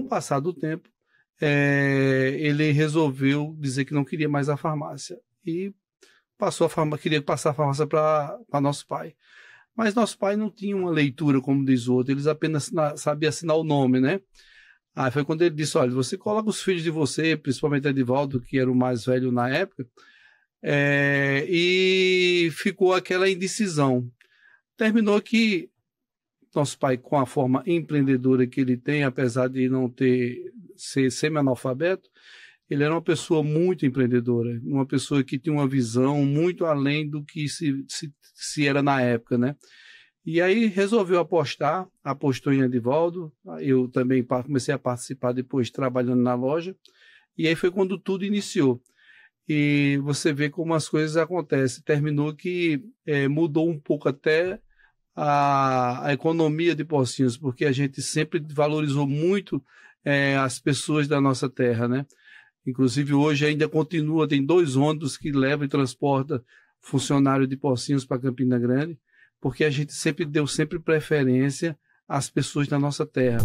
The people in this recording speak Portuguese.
com o passar do tempo, é, ele resolveu dizer que não queria mais a farmácia e passou a farmácia, queria passar a farmácia para nosso pai. Mas nosso pai não tinha uma leitura como diz o outro, eles apenas sabiam assinar o nome, né? Aí foi quando ele disse: olha, você coloca os filhos de você, principalmente Edivaldo, que era o mais velho na época, é, e ficou aquela indecisão. Terminou que nosso pai, com a forma empreendedora que ele tem, apesar de não ter ser semi-analfabeto, ele era uma pessoa muito empreendedora, uma pessoa que tinha uma visão muito além do que se, se, se era na época, né? E aí resolveu apostar, apostou em Edivaldo, eu também comecei a participar depois trabalhando na loja, e aí foi quando tudo iniciou. E você vê como as coisas acontecem. Terminou que é, mudou um pouco até a, a economia de Porcinhos, porque a gente sempre valorizou muito é, as pessoas da nossa terra, né? Inclusive hoje ainda continua, tem dois ônibus que levam e transportam funcionário de Porcinhos para Campina Grande, porque a gente sempre deu sempre preferência às pessoas da nossa terra.